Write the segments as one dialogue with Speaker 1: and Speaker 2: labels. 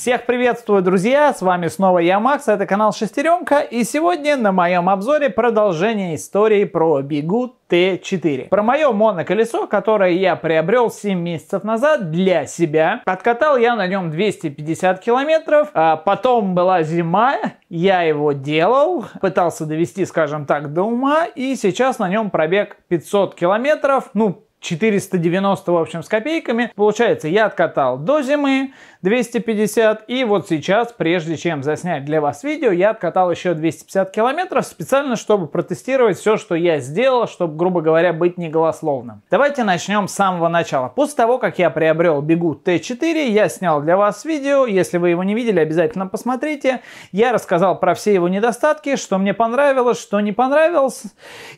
Speaker 1: Всех приветствую, друзья! С вами снова я, Макс, это канал Шестеренка, и сегодня на моем обзоре продолжение истории про бегу Т4. Про мое моноколесо, которое я приобрел 7 месяцев назад для себя. Откатал я на нем 250 километров, а потом была зима, я его делал, пытался довести, скажем так, до ума, и сейчас на нем пробег 500 километров, ну, 490, в общем, с копейками. Получается, я откатал до зимы 250, и вот сейчас, прежде чем заснять для вас видео, я откатал еще 250 километров, специально, чтобы протестировать все, что я сделал, чтобы, грубо говоря, быть не голословным Давайте начнем с самого начала. После того, как я приобрел Бегу Т4, я снял для вас видео, если вы его не видели, обязательно посмотрите. Я рассказал про все его недостатки, что мне понравилось, что не понравилось,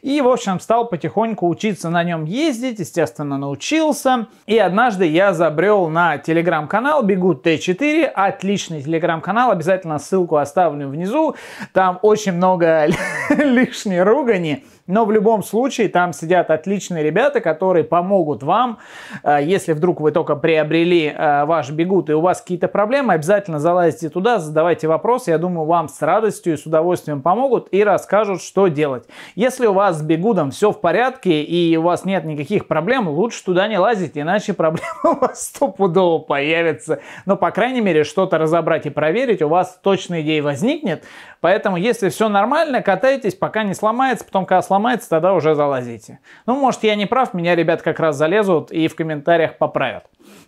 Speaker 1: и, в общем, стал потихоньку учиться на нем ездить, естественно, научился. И однажды я забрел на телеграм-канал Бегут Т4. Отличный телеграм-канал. Обязательно ссылку оставлю внизу. Там очень много лишней ругани. Но в любом случае там сидят отличные ребята, которые помогут вам. А, если вдруг вы только приобрели а, ваш бегут и у вас какие-то проблемы, обязательно залазьте туда, задавайте вопросы. Я думаю, вам с радостью и с удовольствием помогут и расскажут, что делать. Если у вас с бегудом все в порядке и у вас нет никаких проблем, лучше туда не лазить, иначе проблемы у вас стопудово появятся. Но, по крайней мере, что-то разобрать и проверить у вас точно идея возникнет. Поэтому, если все нормально, катайтесь, пока не сломается, потом, когда сломается, тогда уже залазите. Ну, может, я не прав, меня ребят как раз залезут и в комментариях поправят.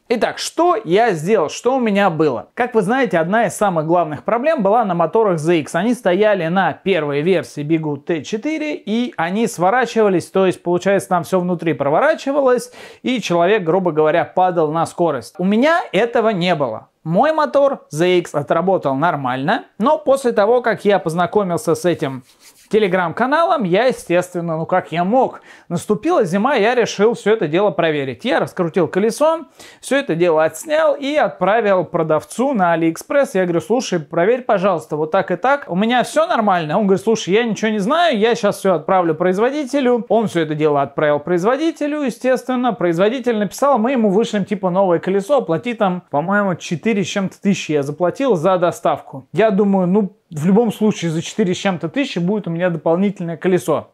Speaker 1: Итак, что я сделал, что у меня было? Как вы знаете, одна из самых главных проблем была на моторах ZX. Они стояли на первой версии Bigu T4 и они сворачивались, то есть получается там все внутри проворачивалось и человек, грубо говоря, падал на скорость. У меня этого не было. Мой мотор ZX отработал нормально, но после того, как я познакомился с этим телеграм-каналом я, естественно, ну как я мог. Наступила зима, я решил все это дело проверить. Я раскрутил колесо, все это дело отснял и отправил продавцу на Алиэкспресс. Я говорю, слушай, проверь, пожалуйста, вот так и так. У меня все нормально. Он говорит, слушай, я ничего не знаю, я сейчас все отправлю производителю. Он все это дело отправил производителю, естественно. Производитель написал, мы ему вышлем типа новое колесо, плати там, по-моему, 4 чем-то тысячи я заплатил за доставку. Я думаю, ну в любом случае за 4 с чем-то тысячи будет у меня дополнительное колесо.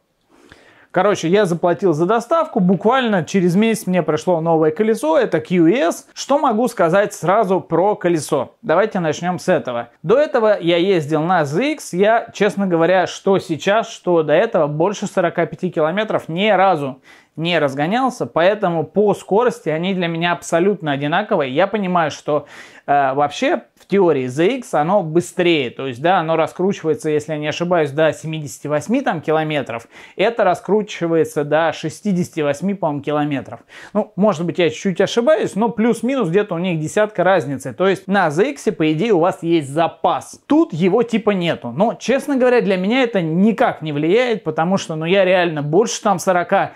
Speaker 1: Короче, я заплатил за доставку, буквально через месяц мне пришло новое колесо, это QS. E что могу сказать сразу про колесо? Давайте начнем с этого. До этого я ездил на ZX, я, честно говоря, что сейчас, что до этого, больше 45 километров ни разу не разгонялся, поэтому по скорости они для меня абсолютно одинаковые. Я понимаю, что Э, вообще в теории ZX оно быстрее, то есть, да, оно раскручивается, если я не ошибаюсь, до 78 там километров, это раскручивается до 68, по километров. Ну, может быть, я чуть-чуть ошибаюсь, но плюс-минус где-то у них десятка разницы, то есть на ZX, по идее, у вас есть запас. Тут его типа нету, но, честно говоря, для меня это никак не влияет, потому что, ну, я реально больше там 40-45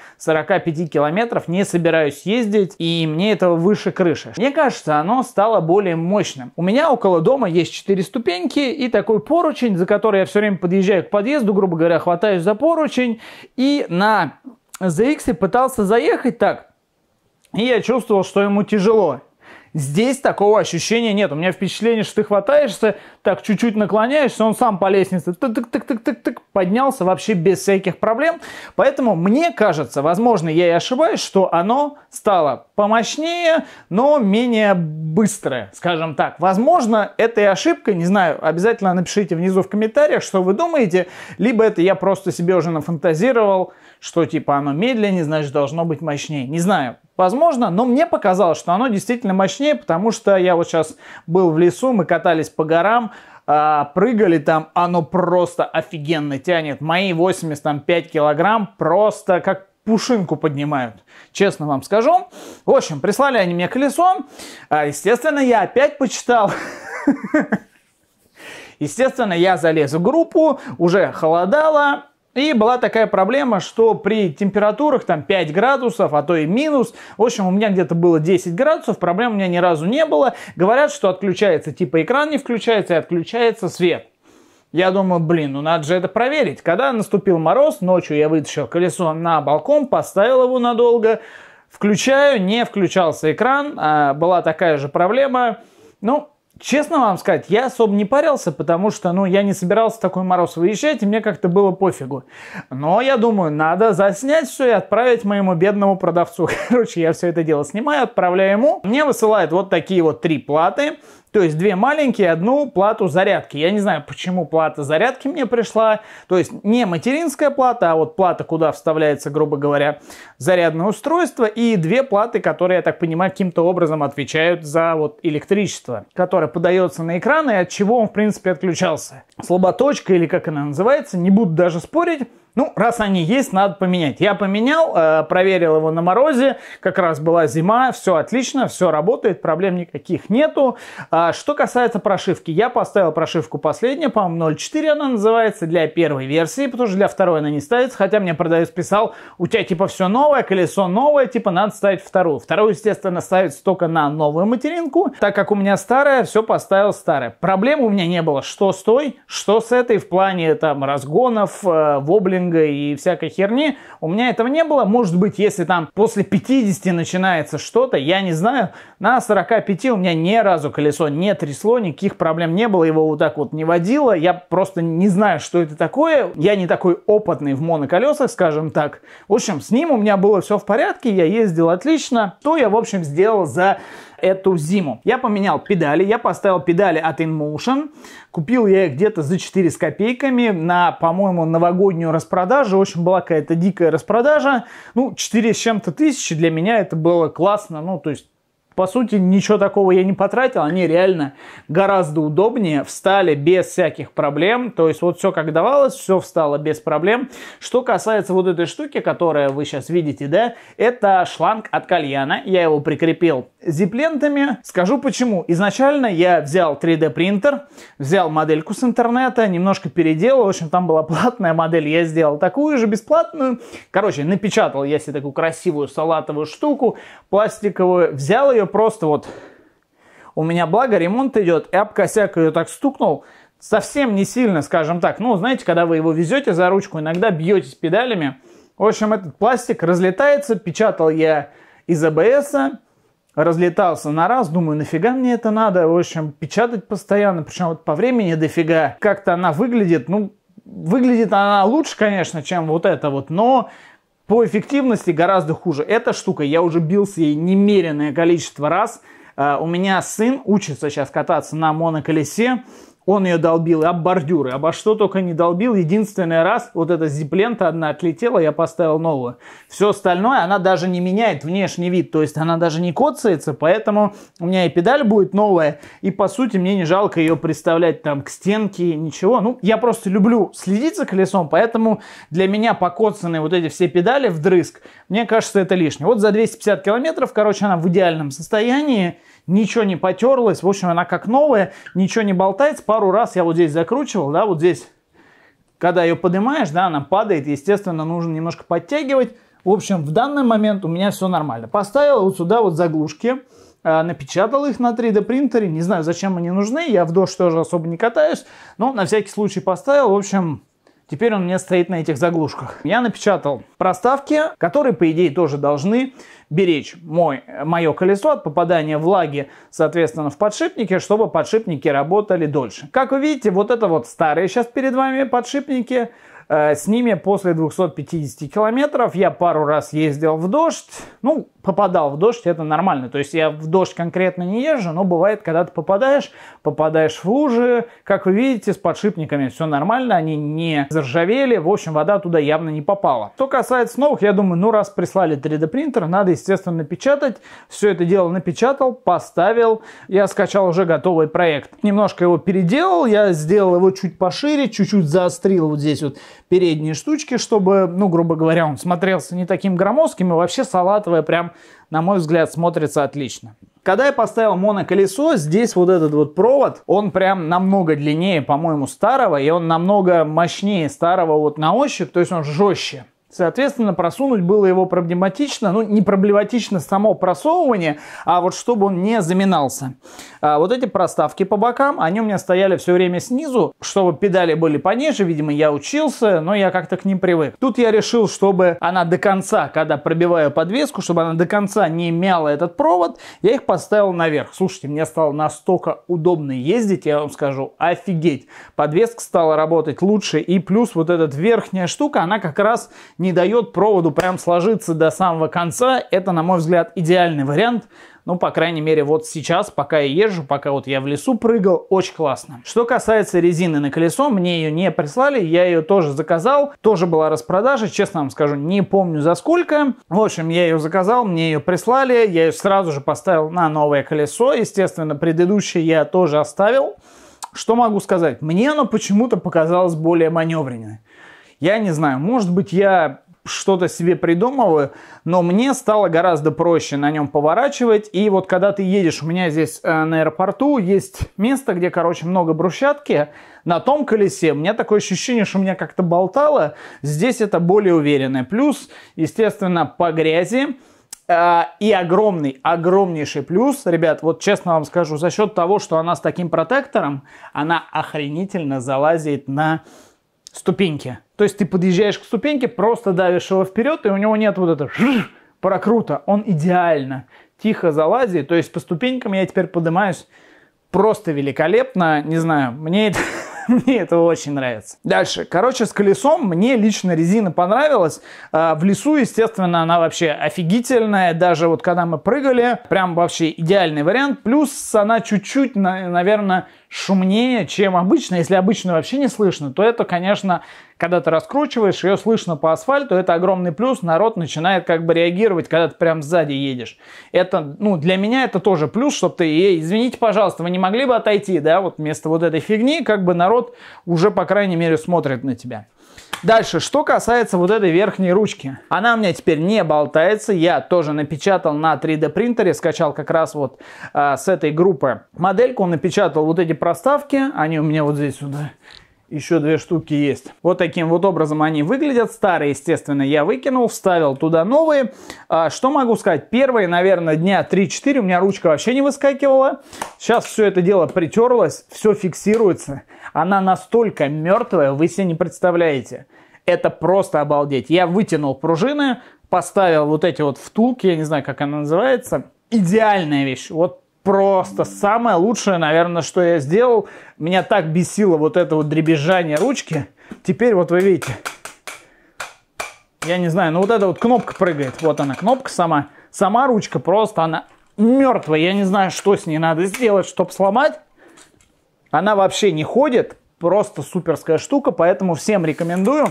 Speaker 1: километров не собираюсь ездить, и мне этого выше крыши. Мне кажется, оно стало более мощным. У меня около дома есть 4 ступеньки и такой поручень, за который я все время подъезжаю к подъезду, грубо говоря, хватаюсь за поручень и на ZX пытался заехать так, и я чувствовал, что ему тяжело. Здесь такого ощущения нет. У меня впечатление, что ты хватаешься, так чуть-чуть наклоняешься, он сам по лестнице тык-тык-тык-тык-тык поднялся вообще без всяких проблем. Поэтому мне кажется, возможно, я и ошибаюсь, что оно стало помощнее, но менее быстрое, скажем так. Возможно, это и ошибка, не знаю, обязательно напишите внизу в комментариях, что вы думаете, либо это я просто себе уже нафантазировал, что типа оно медленнее, значит должно быть мощнее. Не знаю, Возможно, но мне показалось, что оно действительно мощнее, потому что я вот сейчас был в лесу, мы катались по горам, а, прыгали там, оно просто офигенно тянет. Мои 85 килограмм просто как пушинку поднимают, честно вам скажу. В общем, прислали они мне колесо. А, естественно, я опять почитал. Естественно, я залез в группу, уже холодало, и была такая проблема, что при температурах там 5 градусов, а то и минус, в общем, у меня где-то было 10 градусов, проблем у меня ни разу не было. Говорят, что отключается, типа экран не включается и отключается свет. Я думаю, блин, ну надо же это проверить. Когда наступил мороз, ночью я вытащил колесо на балкон, поставил его надолго, включаю, не включался экран, а была такая же проблема. Ну, Честно вам сказать, я особо не парился, потому что, ну, я не собирался в такой мороз выезжать, и мне как-то было пофигу. Но я думаю, надо заснять все и отправить моему бедному продавцу. Короче, я все это дело снимаю, отправляю ему. Мне высылают вот такие вот три платы. То есть две маленькие, одну плату зарядки. Я не знаю, почему плата зарядки мне пришла. То есть не материнская плата, а вот плата, куда вставляется, грубо говоря, зарядное устройство. И две платы, которые, я так понимаю, каким-то образом отвечают за вот электричество, которое подается на экран и от чего он, в принципе, отключался. Слаботочка или как она называется, не буду даже спорить. Ну, раз они есть, надо поменять. Я поменял, э, проверил его на морозе, как раз была зима, все отлично, все работает, проблем никаких нету. А, что касается прошивки, я поставил прошивку последнюю, по-моему, 0.4 она называется, для первой версии, потому что для второй она не ставится, хотя мне продавец писал, у тебя типа все новое, колесо новое, типа надо ставить вторую. Вторую, естественно, ставится только на новую материнку, так как у меня старая, все поставил старое. Проблем у меня не было, что с той, что с этой в плане там разгонов, э, воблин маркетинга и всякой херни. У меня этого не было. Может быть, если там после 50 начинается что-то, я не знаю. На 45 у меня ни разу колесо не трясло, никаких проблем не было, его вот так вот не водило. Я просто не знаю, что это такое. Я не такой опытный в моноколесах, скажем так. В общем, с ним у меня было все в порядке, я ездил отлично. То я, в общем, сделал за эту зиму. Я поменял педали, я поставил педали от InMotion. Купил я их где-то за 4 с копейками на, по-моему, новогоднюю распродажу. В общем, была какая-то дикая распродажа. Ну, 4 с чем-то тысячи для меня это было классно. Ну, то есть по сути, ничего такого я не потратил. Они реально гораздо удобнее встали без всяких проблем. То есть вот все как давалось, все встало без проблем. Что касается вот этой штуки, которая вы сейчас видите, да, это шланг от кальяна. Я его прикрепил зиплентами. Скажу почему. Изначально я взял 3D принтер, взял модельку с интернета, немножко переделал. В общем, там была платная модель. Я сделал такую же бесплатную. Короче, напечатал я себе такую красивую салатовую штуку, пластиковую. Взял ее, ее просто вот... У меня, благо, ремонт идет, и об косяк ее так стукнул, совсем не сильно, скажем так. Ну, знаете, когда вы его везете за ручку, иногда бьетесь педалями. В общем, этот пластик разлетается, печатал я из АБС, разлетался на раз, думаю, нафига мне это надо, в общем, печатать постоянно, причем вот по времени дофига. Как-то она выглядит, ну, выглядит она лучше, конечно, чем вот это вот, но по эффективности гораздо хуже. Эта штука, я уже бился ей немеренное количество раз. Э, у меня сын учится сейчас кататься на моноколесе. Он ее долбил и об бордюры, обо что только не долбил. Единственный раз вот эта зиплента одна отлетела, я поставил новую. Все остальное она даже не меняет внешний вид, то есть она даже не коцается, поэтому у меня и педаль будет новая, и по сути мне не жалко ее приставлять там к стенке, ничего. Ну, я просто люблю следить за колесом, поэтому для меня покоцанные вот эти все педали вдрызг, мне кажется, это лишнее. Вот за 250 километров, короче, она в идеальном состоянии ничего не потерлось, в общем, она как новая, ничего не болтается. Пару раз я вот здесь закручивал, да, вот здесь, когда ее поднимаешь, да, она падает, естественно, нужно немножко подтягивать. В общем, в данный момент у меня все нормально. Поставил вот сюда вот заглушки, э, напечатал их на 3D принтере, не знаю, зачем они нужны, я в дождь тоже особо не катаюсь, но на всякий случай поставил, в общем, Теперь он у меня стоит на этих заглушках. Я напечатал проставки, которые, по идее, тоже должны беречь мой, мое колесо от попадания влаги, соответственно, в подшипники, чтобы подшипники работали дольше. Как вы видите, вот это вот старые сейчас перед вами подшипники – Э, с ними после 250 километров я пару раз ездил в дождь. Ну, попадал в дождь, это нормально. То есть я в дождь конкретно не езжу, но бывает, когда ты попадаешь, попадаешь в лужи. Как вы видите, с подшипниками все нормально, они не заржавели. В общем, вода туда явно не попала. Что касается новых, я думаю, ну раз прислали 3D принтер, надо, естественно, напечатать. Все это дело напечатал, поставил. Я скачал уже готовый проект. Немножко его переделал, я сделал его чуть пошире, чуть-чуть заострил вот здесь вот передние штучки, чтобы, ну, грубо говоря, он смотрелся не таким громоздким, и вообще салатовая прям, на мой взгляд, смотрится отлично. Когда я поставил моноколесо, здесь вот этот вот провод, он прям намного длиннее, по-моему, старого, и он намного мощнее старого вот на ощупь, то есть он жестче. Соответственно, просунуть было его проблематично. Ну, не проблематично само просовывание, а вот чтобы он не заминался. А вот эти проставки по бокам, они у меня стояли все время снизу, чтобы педали были пониже. Видимо, я учился, но я как-то к ним привык. Тут я решил, чтобы она до конца, когда пробиваю подвеску, чтобы она до конца не мяла этот провод, я их поставил наверх. Слушайте, мне стало настолько удобно ездить, я вам скажу, офигеть. Подвеска стала работать лучше, и плюс вот эта верхняя штука, она как раз не дает проводу прям сложиться до самого конца. Это, на мой взгляд, идеальный вариант. Ну, по крайней мере, вот сейчас, пока я езжу, пока вот я в лесу прыгал, очень классно. Что касается резины на колесо, мне ее не прислали, я ее тоже заказал. Тоже была распродажа, честно вам скажу, не помню за сколько. В общем, я ее заказал, мне ее прислали, я ее сразу же поставил на новое колесо. Естественно, предыдущее я тоже оставил. Что могу сказать? Мне оно почему-то показалось более маневренной я не знаю, может быть, я что-то себе придумываю, но мне стало гораздо проще на нем поворачивать. И вот когда ты едешь, у меня здесь э, на аэропорту есть место, где, короче, много брусчатки. На том колесе у меня такое ощущение, что у меня как-то болтало. Здесь это более уверенное. Плюс, естественно, по грязи. Э, и огромный, огромнейший плюс, ребят, вот честно вам скажу, за счет того, что она с таким протектором, она охренительно залазит на ступеньки. То есть ты подъезжаешь к ступеньке, просто давишь его вперед, и у него нет вот этого прокрута. Он идеально тихо залазит. То есть по ступенькам я теперь поднимаюсь просто великолепно. Не знаю, мне это, мне это очень нравится. Дальше. Короче, с колесом мне лично резина понравилась. А, в лесу, естественно, она вообще офигительная. Даже вот когда мы прыгали, прям вообще идеальный вариант. Плюс она чуть-чуть, наверное, шумнее, чем обычно. Если обычную вообще не слышно, то это, конечно, когда ты раскручиваешь, ее слышно по асфальту, это огромный плюс, народ начинает как бы реагировать, когда ты прям сзади едешь. Это, ну, для меня это тоже плюс, чтобы ты, эй, извините, пожалуйста, вы не могли бы отойти, да, вот вместо вот этой фигни, как бы народ уже, по крайней мере, смотрит на тебя. Дальше, что касается вот этой верхней ручки. Она у меня теперь не болтается. Я тоже напечатал на 3D принтере, скачал как раз вот э, с этой группы модельку, напечатал вот эти проставки. Они у меня вот здесь вот еще две штуки есть. Вот таким вот образом они выглядят. Старые, естественно, я выкинул, вставил туда новые. А, что могу сказать? Первые, наверное, дня 3-4 у меня ручка вообще не выскакивала. Сейчас все это дело притерлось, все фиксируется. Она настолько мертвая, вы себе не представляете. Это просто обалдеть. Я вытянул пружины, поставил вот эти вот втулки, я не знаю, как она называется. Идеальная вещь. Вот просто самое лучшее, наверное, что я сделал. Меня так бесило вот это вот дребезжание ручки. Теперь вот вы видите, я не знаю, но ну вот эта вот кнопка прыгает. Вот она, кнопка сама. Сама ручка просто, она мертвая. Я не знаю, что с ней надо сделать, чтобы сломать. Она вообще не ходит. Просто суперская штука, поэтому всем рекомендую.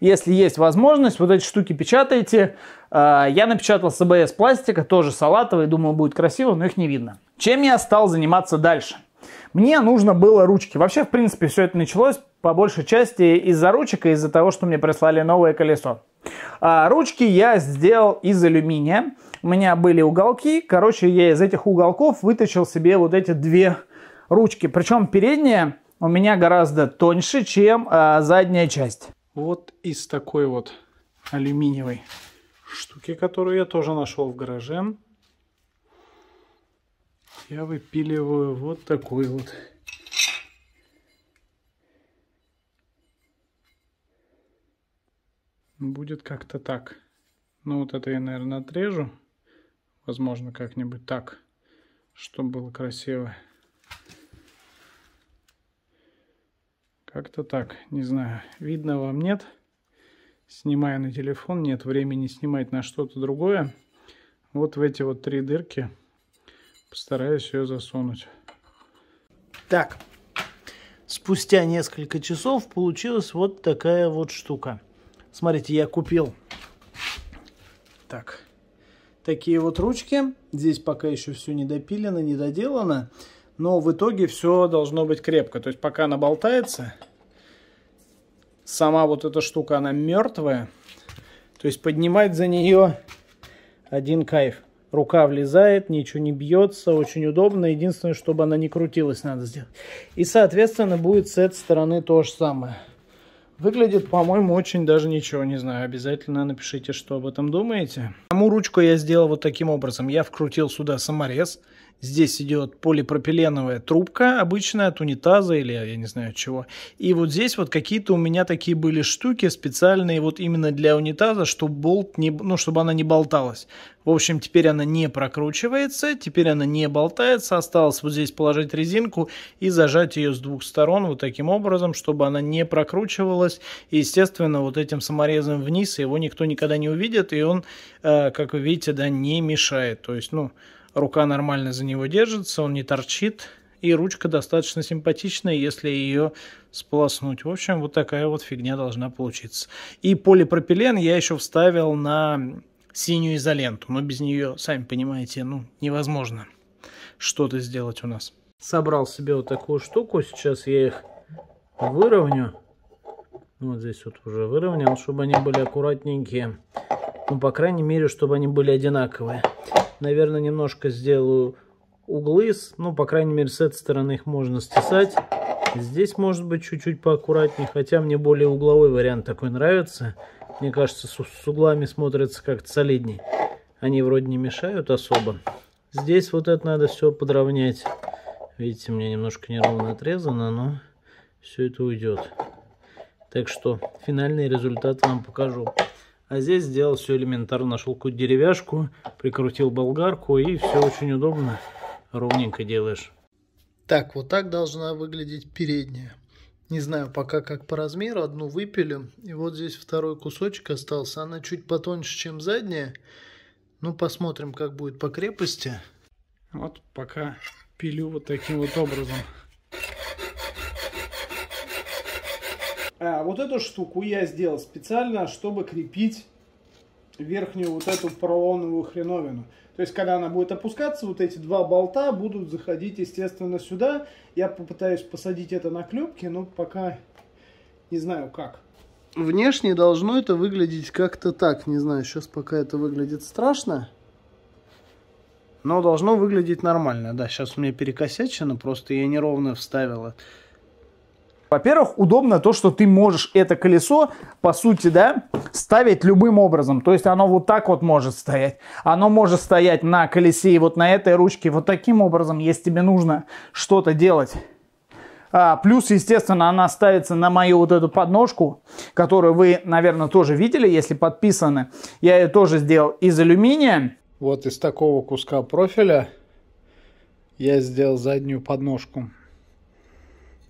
Speaker 1: Если есть возможность, вот эти штуки печатайте. А, я напечатал с АБС пластика, тоже салатовый, думал будет красиво, но их не видно. Чем я стал заниматься дальше? Мне нужно было ручки. Вообще, в принципе, все это началось по большей части из-за ручек и из-за того, что мне прислали новое колесо. А ручки я сделал из алюминия. У меня были уголки. Короче, я из этих уголков выточил себе вот эти две ручки. Причем передняя у меня гораздо тоньше, чем а, задняя часть. Вот из такой вот алюминиевой штуки, которую я тоже нашел в гараже. Я выпиливаю вот такой вот будет как-то так. Ну, вот это я, наверное, отрежу. Возможно, как-нибудь так, чтобы было красиво. Как-то так, не знаю. Видно вам нет. Нет снимаю на телефон, нет времени снимать на что-то другое. Вот в эти вот три дырки постараюсь ее засунуть. Так, спустя несколько часов получилась вот такая вот штука. Смотрите, я купил так, такие вот ручки. Здесь пока еще все не допилено, не доделано. Но в итоге все должно быть крепко. То есть пока она болтается, сама вот эта штука, она мертвая. То есть поднимать за нее один кайф. Рука влезает, ничего не бьется, очень удобно. Единственное, чтобы она не крутилась, надо сделать. И, соответственно, будет с этой стороны то же самое. Выглядит, по-моему, очень даже ничего, не знаю. Обязательно напишите, что об этом думаете. Саму ручку я сделал вот таким образом. Я вкрутил сюда саморез. Здесь идет полипропиленовая трубка обычная от унитаза или я не знаю чего. И вот здесь вот какие-то у меня такие были штуки специальные вот именно для унитаза, чтобы болт не, ну, чтобы она не болталась. В общем, теперь она не прокручивается, теперь она не болтается. Осталось вот здесь положить резинку и зажать ее с двух сторон вот таким образом, чтобы она не прокручивалась. И, естественно, вот этим саморезом вниз его никто никогда не увидит, и он, э, как вы видите, да, не мешает. То есть, ну, рука нормально за него держится, он не торчит, и ручка достаточно симпатичная, если ее сполоснуть. В общем, вот такая вот фигня должна получиться. И полипропилен я еще вставил на синюю изоленту, но без нее, сами понимаете, ну, невозможно что-то сделать у нас. Собрал себе вот такую штуку, сейчас я их выровню. Вот здесь вот уже выровнял, чтобы они были аккуратненькие. Ну, по крайней мере, чтобы они были одинаковые наверное, немножко сделаю углы. Ну, по крайней мере, с этой стороны их можно стесать. Здесь, может быть, чуть-чуть поаккуратнее. Хотя мне более угловой вариант такой нравится. Мне кажется, с, с углами смотрится как-то солидней. Они вроде не мешают особо. Здесь вот это надо все подровнять. Видите, мне немножко неровно отрезано, но все это уйдет. Так что финальный результат вам покажу. А здесь сделал все элементарно. Нашел какую-то деревяшку, прикрутил болгарку и все очень удобно. Ровненько делаешь. Так, вот так должна выглядеть передняя. Не знаю пока как по размеру, одну выпили И вот здесь второй кусочек остался. Она чуть потоньше, чем задняя. Ну, посмотрим, как будет по крепости. Вот пока пилю вот таким вот образом. А, вот эту штуку я сделал специально, чтобы крепить верхнюю вот эту поролоновую хреновину. То есть, когда она будет опускаться, вот эти два болта будут заходить, естественно, сюда. Я попытаюсь посадить это на клепки, но пока не знаю как. Внешне должно это выглядеть как-то так. Не знаю, сейчас пока это выглядит страшно. Но должно выглядеть нормально. Да, сейчас у меня перекосячено, просто я неровно вставила. Во-первых, удобно то, что ты можешь это колесо, по сути, да, ставить любым образом. То есть оно вот так вот может стоять. Оно может стоять на колесе и вот на этой ручке. Вот таким образом, если тебе нужно что-то делать. А, плюс, естественно, она ставится на мою вот эту подножку, которую вы, наверное, тоже видели, если подписаны. Я ее тоже сделал из алюминия. Вот из такого куска профиля я сделал заднюю подножку.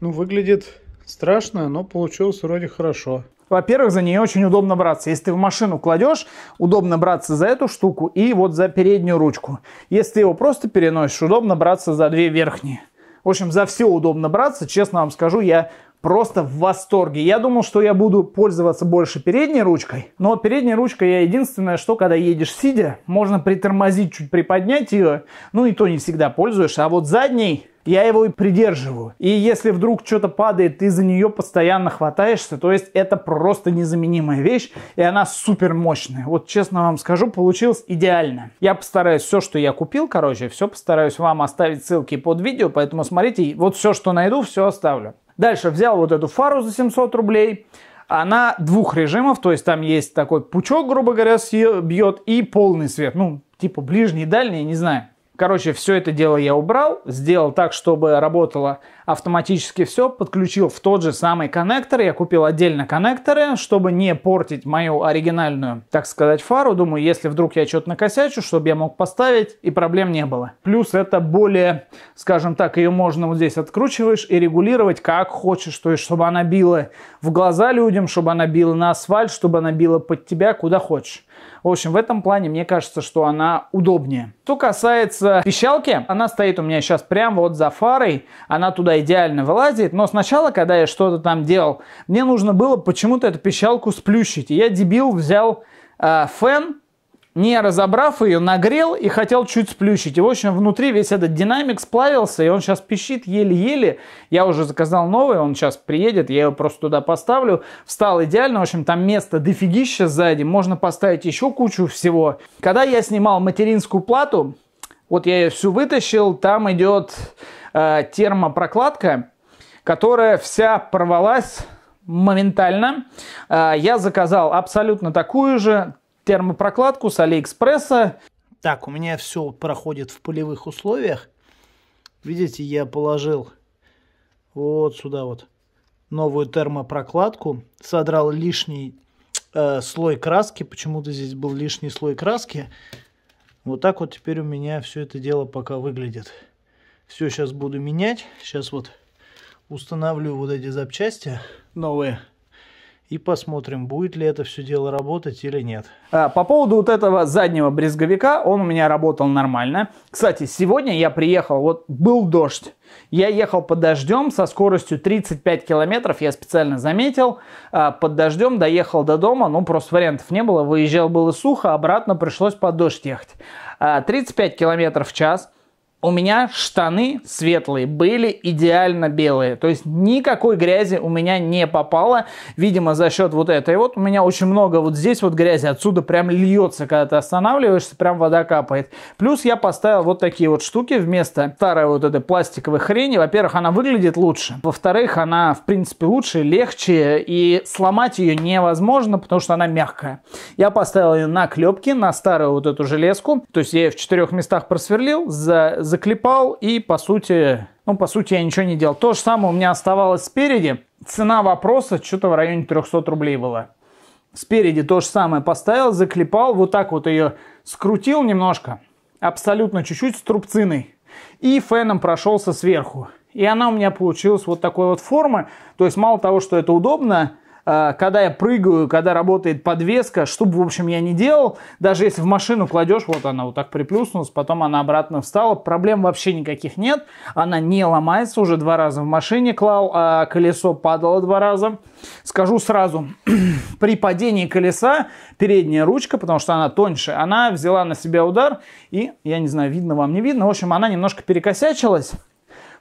Speaker 1: Ну, выглядит страшная, но получилось вроде хорошо. Во-первых, за нее очень удобно браться. Если ты в машину кладешь, удобно браться за эту штуку и вот за переднюю ручку. Если ты его просто переносишь, удобно браться за две верхние. В общем, за все удобно браться. Честно вам скажу, я просто в восторге. Я думал, что я буду пользоваться больше передней ручкой, но передняя ручка я единственное, что когда едешь сидя, можно притормозить, чуть приподнять ее, ну и то не всегда пользуешься, а вот задней я его и придерживаю. И если вдруг что-то падает, ты за нее постоянно хватаешься, то есть это просто незаменимая вещь, и она супер мощная. Вот честно вам скажу, получилось идеально. Я постараюсь все, что я купил, короче, все постараюсь вам оставить ссылки под видео, поэтому смотрите, вот все, что найду, все оставлю. Дальше взял вот эту фару за 700 рублей. Она двух режимов, то есть там есть такой пучок, грубо говоря, бьет и полный свет. Ну, типа ближний, дальний, не знаю. Короче, все это дело я убрал, сделал так, чтобы работало автоматически все, подключил в тот же самый коннектор, я купил отдельно коннекторы, чтобы не портить мою оригинальную, так сказать, фару. Думаю, если вдруг я что-то накосячу, чтобы я мог поставить, и проблем не было. Плюс это более, скажем так, ее можно вот здесь откручиваешь и регулировать как хочешь, то есть чтобы она била в глаза людям, чтобы она била на асфальт, чтобы она била под тебя, куда хочешь. В общем, в этом плане мне кажется, что она удобнее. Что касается пищалки, она стоит у меня сейчас прямо вот за фарой. Она туда идеально вылазит. Но сначала, когда я что-то там делал, мне нужно было почему-то эту пищалку сплющить. И я, дебил, взял э, фен не разобрав ее, нагрел и хотел чуть сплющить. И, в общем, внутри весь этот динамик сплавился, и он сейчас пищит еле-еле. Я уже заказал новый, он сейчас приедет, я его просто туда поставлю. Встал идеально, в общем, там место дофигища сзади, можно поставить еще кучу всего. Когда я снимал материнскую плату, вот я ее всю вытащил, там идет э, термопрокладка, которая вся порвалась моментально. Э, я заказал абсолютно такую же, термопрокладку с Алиэкспресса. Так, у меня все проходит в полевых условиях. Видите, я положил вот сюда вот новую термопрокладку, содрал лишний э, слой краски, почему-то здесь был лишний слой краски. Вот так вот теперь у меня все это дело пока выглядит. Все сейчас буду менять, сейчас вот устанавливаю вот эти запчасти новые и посмотрим, будет ли это все дело работать или нет. А, по поводу вот этого заднего брезговика, он у меня работал нормально. Кстати, сегодня я приехал, вот был дождь. Я ехал под дождем со скоростью 35 километров, я специально заметил. А, под дождем доехал до дома, ну просто вариантов не было. Выезжал было сухо, обратно пришлось под дождь ехать. 35 а, километров в час у меня штаны светлые были идеально белые. То есть никакой грязи у меня не попало. Видимо, за счет вот этой. вот у меня очень много вот здесь вот грязи. Отсюда прям льется, когда ты останавливаешься, прям вода капает. Плюс я поставил вот такие вот штуки вместо старой вот этой пластиковой хрени. Во-первых, она выглядит лучше. Во-вторых, она, в принципе, лучше, легче. И сломать ее невозможно, потому что она мягкая. Я поставил ее на клепки, на старую вот эту железку. То есть я ее в четырех местах просверлил, за заклепал и, по сути, ну, по сути, я ничего не делал. То же самое у меня оставалось спереди. Цена вопроса что-то в районе 300 рублей была. Спереди то же самое поставил, заклепал, вот так вот ее скрутил немножко, абсолютно чуть-чуть с трубциной. И феном прошелся сверху. И она у меня получилась вот такой вот формы. То есть мало того, что это удобно, а, когда я прыгаю, когда работает подвеска, что бы, в общем, я не делал, даже если в машину кладешь, вот она вот так приплюснулась, потом она обратно встала, проблем вообще никаких нет, она не ломается, уже два раза в машине клал, а колесо падало два раза. Скажу сразу, при падении колеса передняя ручка, потому что она тоньше, она взяла на себя удар, и, я не знаю, видно вам, не видно, в общем, она немножко перекосячилась,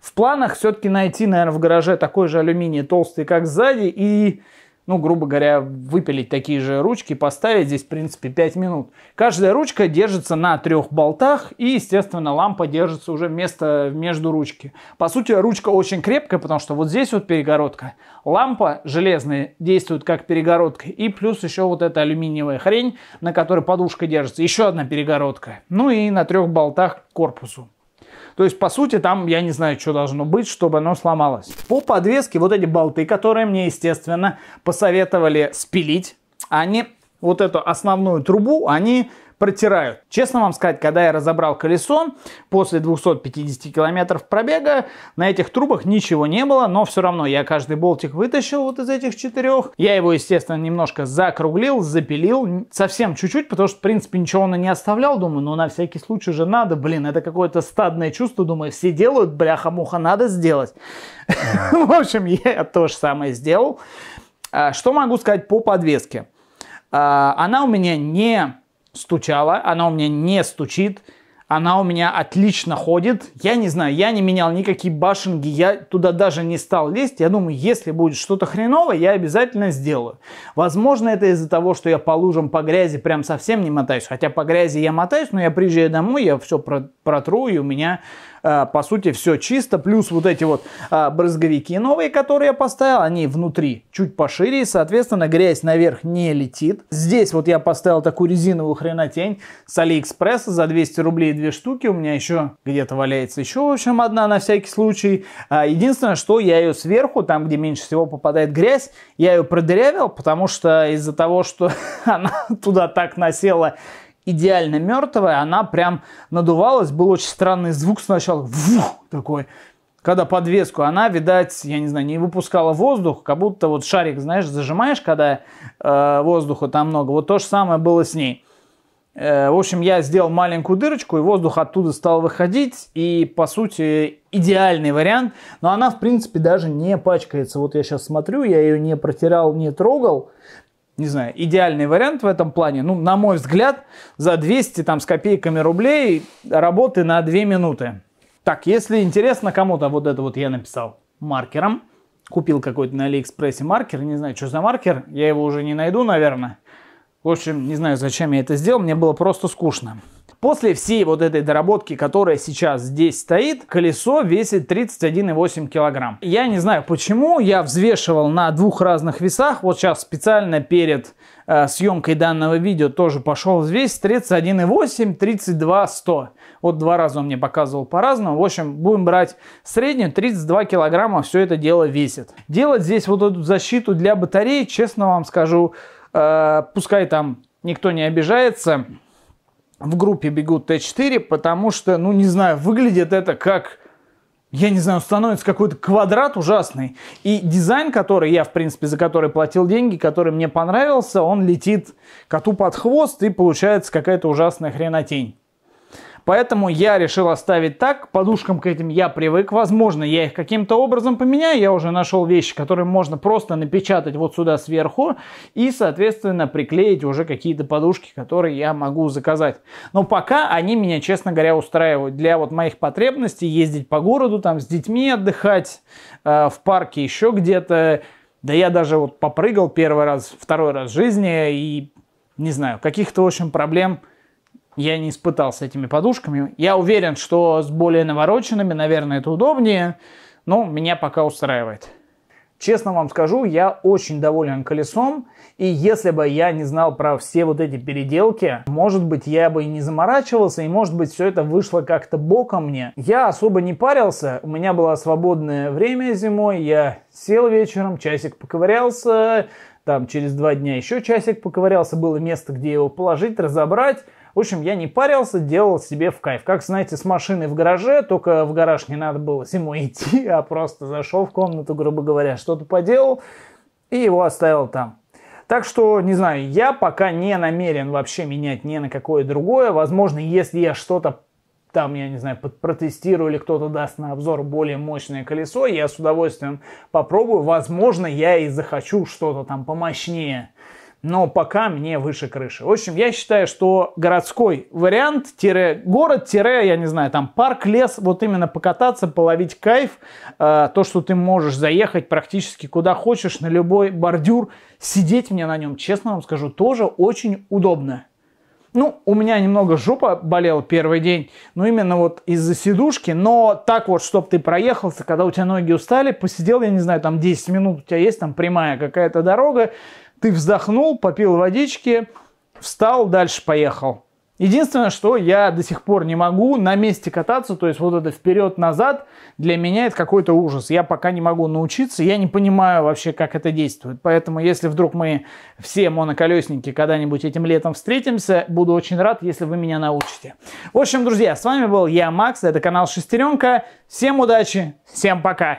Speaker 1: в планах все-таки найти, наверное, в гараже такой же алюминий толстый, как сзади, и ну, грубо говоря, выпилить такие же ручки, поставить здесь, в принципе, 5 минут. Каждая ручка держится на трех болтах, и, естественно, лампа держится уже вместо между ручки. По сути, ручка очень крепкая, потому что вот здесь вот перегородка. Лампа железная действует как перегородка, и плюс еще вот эта алюминиевая хрень, на которой подушка держится, еще одна перегородка. Ну и на трех болтах к корпусу. То есть, по сути, там я не знаю, что должно быть, чтобы оно сломалось. По подвеске вот эти болты, которые мне, естественно, посоветовали спилить, они вот эту основную трубу, они протирают. Честно вам сказать, когда я разобрал колесо после 250 километров пробега, на этих трубах ничего не было, но все равно я каждый болтик вытащил вот из этих четырех. Я его, естественно, немножко закруглил, запилил, совсем чуть-чуть, потому что, в принципе, ничего он не оставлял. Думаю, ну на всякий случай же надо, блин, это какое-то стадное чувство. Думаю, все делают, бляха-муха, надо сделать. В общем, я то же самое сделал. А, что могу сказать по подвеске? А, она у меня не стучала, она у меня не стучит, она у меня отлично ходит. Я не знаю, я не менял никакие башенки, я туда даже не стал лезть. Я думаю, если будет что-то хреновое, я обязательно сделаю. Возможно, это из-за того, что я по лужам, по грязи прям совсем не мотаюсь. Хотя по грязи я мотаюсь, но я приезжаю домой, я все протру, и у меня Э, по сути, все чисто. Плюс вот эти вот а, брызговики новые, которые я поставил, они внутри чуть пошире, и, соответственно, грязь наверх не летит. Здесь вот я поставил такую резиновую хренотень с Алиэкспресса за 200 рублей две штуки. У меня еще где-то валяется еще, в общем, одна на всякий случай. А, единственное, что я ее сверху, там, где меньше всего попадает грязь, я ее продырявил, потому что из-за того, что она туда так насела, идеально мертвая, она прям надувалась, был очень странный звук сначала, вух, такой, когда подвеску, она, видать, я не знаю, не выпускала воздух, как будто вот шарик, знаешь, зажимаешь, когда э, воздуха там много, вот то же самое было с ней. Э, в общем, я сделал маленькую дырочку, и воздух оттуда стал выходить, и, по сути, идеальный вариант, но она, в принципе, даже не пачкается. Вот я сейчас смотрю, я ее не протирал, не трогал, не знаю, идеальный вариант в этом плане, ну, на мой взгляд, за 200 там с копейками рублей работы на 2 минуты. Так, если интересно кому-то, вот это вот я написал маркером, купил какой-то на Алиэкспрессе маркер, не знаю, что за маркер, я его уже не найду, наверное. В общем, не знаю, зачем я это сделал, мне было просто скучно. После всей вот этой доработки, которая сейчас здесь стоит, колесо весит 31,8 килограмм. Я не знаю почему, я взвешивал на двух разных весах, вот сейчас специально перед э, съемкой данного видео тоже пошел взвесить 31,8, 32, 100. Вот два раза он мне показывал по-разному. В общем, будем брать среднюю, 32 килограмма все это дело весит. Делать здесь вот эту защиту для батареи, честно вам скажу, э, пускай там никто не обижается, в группе бегут Т4, потому что, ну не знаю, выглядит это как я не знаю, становится какой-то квадрат ужасный. И дизайн, который я, в принципе, за который платил деньги, который мне понравился, он летит коту под хвост и получается какая-то ужасная хренотень. Поэтому я решил оставить так. подушкам к этим я привык. Возможно, я их каким-то образом поменяю. Я уже нашел вещи, которые можно просто напечатать вот сюда сверху и, соответственно, приклеить уже какие-то подушки, которые я могу заказать. Но пока они меня, честно говоря, устраивают. Для вот моих потребностей ездить по городу, там с детьми отдыхать, э, в парке еще где-то. Да я даже вот попрыгал первый раз, второй раз в жизни и не знаю, каких-то, в общем, проблем я не испытал с этими подушками. Я уверен, что с более навороченными, наверное, это удобнее, но меня пока устраивает. Честно вам скажу, я очень доволен колесом, и если бы я не знал про все вот эти переделки, может быть, я бы и не заморачивался, и может быть, все это вышло как-то боком мне. Я особо не парился, у меня было свободное время зимой, я сел вечером, часик поковырялся, там через два дня еще часик поковырялся, было место, где его положить, разобрать, в общем, я не парился, делал себе в кайф. Как, знаете, с машиной в гараже, только в гараж не надо было зимой идти, а просто зашел в комнату, грубо говоря, что-то поделал и его оставил там. Так что, не знаю, я пока не намерен вообще менять ни на какое другое. Возможно, если я что-то там, я не знаю, протестирую или кто-то даст на обзор более мощное колесо, я с удовольствием попробую. Возможно, я и захочу что-то там помощнее но пока мне выше крыши. В общем, я считаю, что городской вариант, тире город, тире, я не знаю, там парк, лес, вот именно покататься, половить кайф, э, то, что ты можешь заехать практически куда хочешь, на любой бордюр, сидеть мне на нем, честно вам скажу, тоже очень удобно. Ну, у меня немного жопа болел первый день, ну, именно вот из-за сидушки, но так вот, чтоб ты проехался, когда у тебя ноги устали, посидел, я не знаю, там 10 минут у тебя есть, там прямая какая-то дорога, ты вздохнул, попил водички, встал, дальше поехал. Единственное, что я до сих пор не могу на месте кататься, то есть вот это вперед-назад, для меня это какой-то ужас. Я пока не могу научиться, я не понимаю вообще, как это действует. Поэтому, если вдруг мы все моноколесники когда-нибудь этим летом встретимся, буду очень рад, если вы меня научите. В общем, друзья, с вами был я, Макс, это канал Шестеренка. Всем удачи, всем пока!